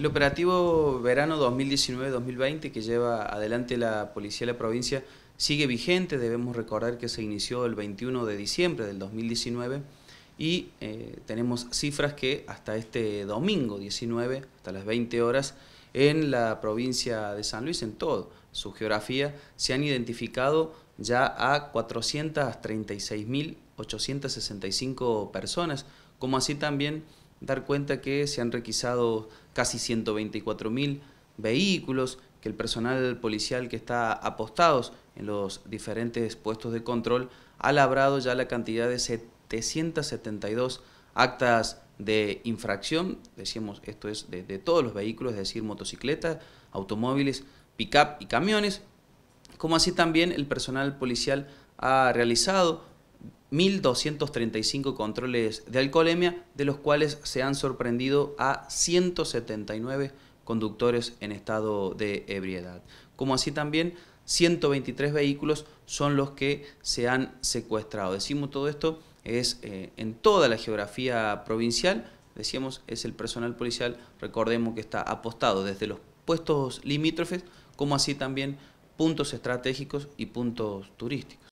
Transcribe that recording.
El operativo verano 2019-2020 que lleva adelante la Policía de la Provincia sigue vigente, debemos recordar que se inició el 21 de diciembre del 2019 y eh, tenemos cifras que hasta este domingo 19, hasta las 20 horas, en la provincia de San Luis, en todo su geografía, se han identificado ya a 436.865 personas, como así también dar cuenta que se han requisado casi 124 mil vehículos, que el personal policial que está apostado en los diferentes puestos de control ha labrado ya la cantidad de 772 actas de infracción, decíamos esto es de, de todos los vehículos, es decir, motocicletas, automóviles, pick-up y camiones, como así también el personal policial ha realizado 1.235 controles de alcoholemia, de los cuales se han sorprendido a 179 conductores en estado de ebriedad. Como así también 123 vehículos son los que se han secuestrado. Decimos todo esto es eh, en toda la geografía provincial, decíamos es el personal policial, recordemos que está apostado desde los puestos limítrofes, como así también puntos estratégicos y puntos turísticos.